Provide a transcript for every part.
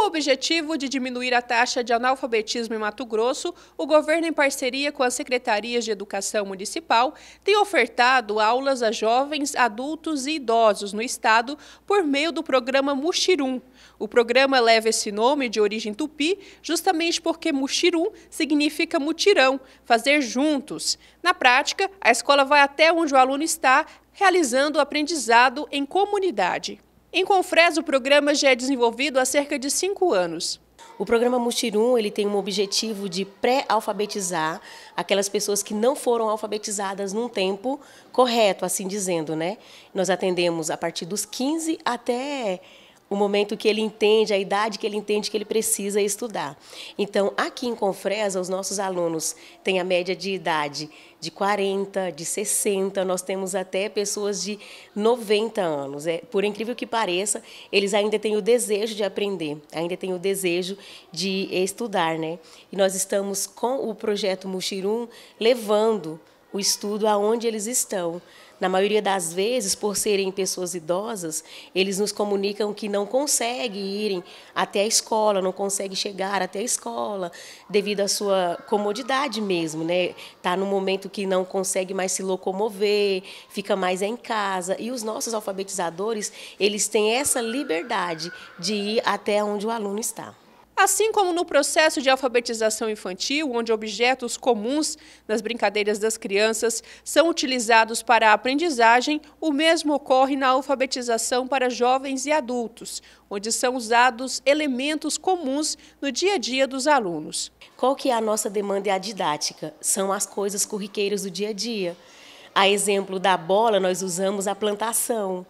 Com o objetivo de diminuir a taxa de analfabetismo em Mato Grosso, o governo, em parceria com as secretarias de educação municipal, tem ofertado aulas a jovens, adultos e idosos no estado por meio do programa Muxirum. O programa leva esse nome de origem tupi justamente porque Muxirum significa mutirão, fazer juntos. Na prática, a escola vai até onde o aluno está, realizando o aprendizado em comunidade. Em Confres, o programa já é desenvolvido há cerca de cinco anos. O programa Muxirum ele tem um objetivo de pré-alfabetizar aquelas pessoas que não foram alfabetizadas num tempo correto, assim dizendo, né? Nós atendemos a partir dos 15 até o momento que ele entende, a idade que ele entende que ele precisa estudar. Então, aqui em Confresa, os nossos alunos têm a média de idade de 40, de 60, nós temos até pessoas de 90 anos. É, por incrível que pareça, eles ainda têm o desejo de aprender, ainda têm o desejo de estudar, né? E nós estamos com o projeto Muxirum levando o estudo aonde eles estão na maioria das vezes, por serem pessoas idosas, eles nos comunicam que não conseguem irem até a escola, não conseguem chegar até a escola, devido à sua comodidade mesmo, né? Está no momento que não consegue mais se locomover, fica mais em casa. E os nossos alfabetizadores, eles têm essa liberdade de ir até onde o aluno está. Assim como no processo de alfabetização infantil, onde objetos comuns nas brincadeiras das crianças são utilizados para a aprendizagem, o mesmo ocorre na alfabetização para jovens e adultos, onde são usados elementos comuns no dia a dia dos alunos. Qual que é a nossa demanda e é a didática? São as coisas corriqueiras do dia a dia. A exemplo da bola, nós usamos a plantação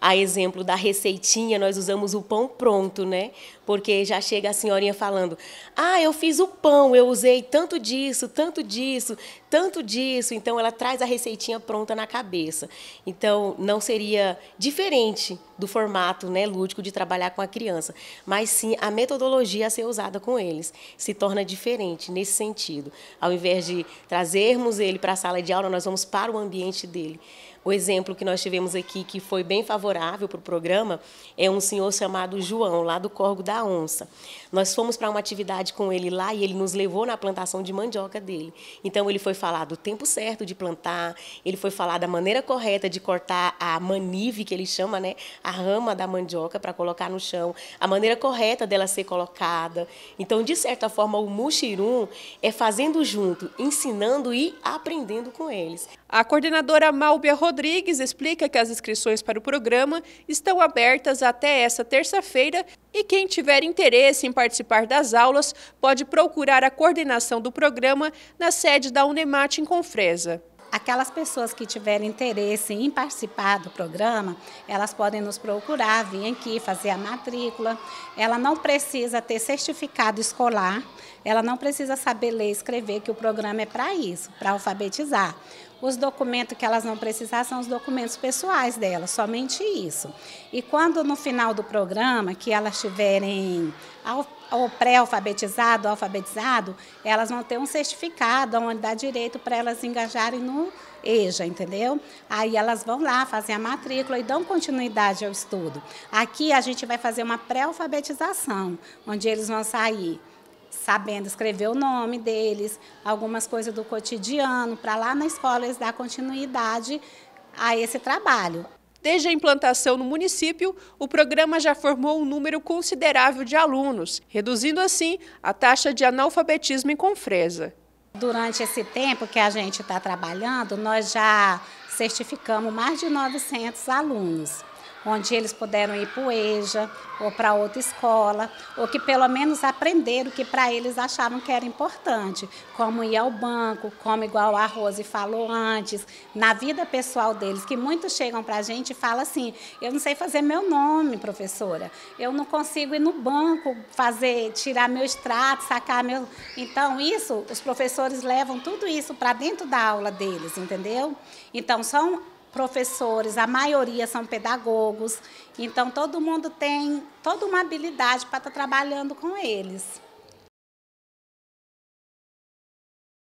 a exemplo da receitinha, nós usamos o pão pronto, né? Porque já chega a senhorinha falando: "Ah, eu fiz o pão, eu usei tanto disso, tanto disso, tanto disso". Então ela traz a receitinha pronta na cabeça. Então não seria diferente do formato, né, lúdico de trabalhar com a criança, mas sim a metodologia a ser usada com eles se torna diferente nesse sentido. Ao invés de trazermos ele para a sala de aula, nós vamos para o ambiente dele o exemplo que nós tivemos aqui, que foi bem favorável para o programa, é um senhor chamado João, lá do Corgo da Onça. Nós fomos para uma atividade com ele lá e ele nos levou na plantação de mandioca dele. Então, ele foi falar do tempo certo de plantar, ele foi falar da maneira correta de cortar a manive, que ele chama, né? A rama da mandioca para colocar no chão, a maneira correta dela ser colocada. Então, de certa forma, o muxirum é fazendo junto, ensinando e aprendendo com eles. A coordenadora Malbia Rodrigues Rodrigues explica que as inscrições para o programa estão abertas até essa terça-feira e quem tiver interesse em participar das aulas pode procurar a coordenação do programa na sede da Unemate em Confresa aquelas pessoas que tiverem interesse em participar do programa, elas podem nos procurar, vir aqui fazer a matrícula. Ela não precisa ter certificado escolar, ela não precisa saber ler e escrever, que o programa é para isso, para alfabetizar. Os documentos que elas vão precisar são os documentos pessoais delas, somente isso. E quando no final do programa, que elas tiverem ou pré-alfabetizado, alfabetizado, elas vão ter um certificado onde dá direito para elas engajarem no EJA, entendeu? Aí elas vão lá fazer a matrícula e dão continuidade ao estudo. Aqui a gente vai fazer uma pré-alfabetização, onde eles vão sair sabendo escrever o nome deles, algumas coisas do cotidiano, para lá na escola eles dar continuidade a esse trabalho. Desde a implantação no município, o programa já formou um número considerável de alunos, reduzindo assim a taxa de analfabetismo em Confresa. Durante esse tempo que a gente está trabalhando, nós já certificamos mais de 900 alunos onde eles puderam ir para o EJA ou para outra escola, ou que pelo menos aprenderam o que para eles acharam que era importante, como ir ao banco, como igual a Rose falou antes, na vida pessoal deles, que muitos chegam para a gente e falam assim, eu não sei fazer meu nome, professora, eu não consigo ir no banco fazer, tirar meu extrato, sacar meu... Então, isso, os professores levam tudo isso para dentro da aula deles, entendeu? Então, são professores, a maioria são pedagogos, então todo mundo tem toda uma habilidade para estar tá trabalhando com eles.